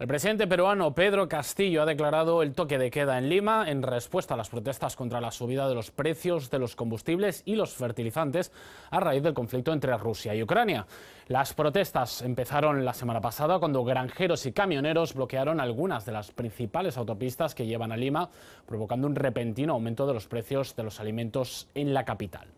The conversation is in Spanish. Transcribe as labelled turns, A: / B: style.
A: El presidente peruano Pedro Castillo ha declarado el toque de queda en Lima en respuesta a las protestas contra la subida de los precios de los combustibles y los fertilizantes a raíz del conflicto entre Rusia y Ucrania. Las protestas empezaron la semana pasada cuando granjeros y camioneros bloquearon algunas de las principales autopistas que llevan a Lima, provocando un repentino aumento de los precios de los alimentos en la capital.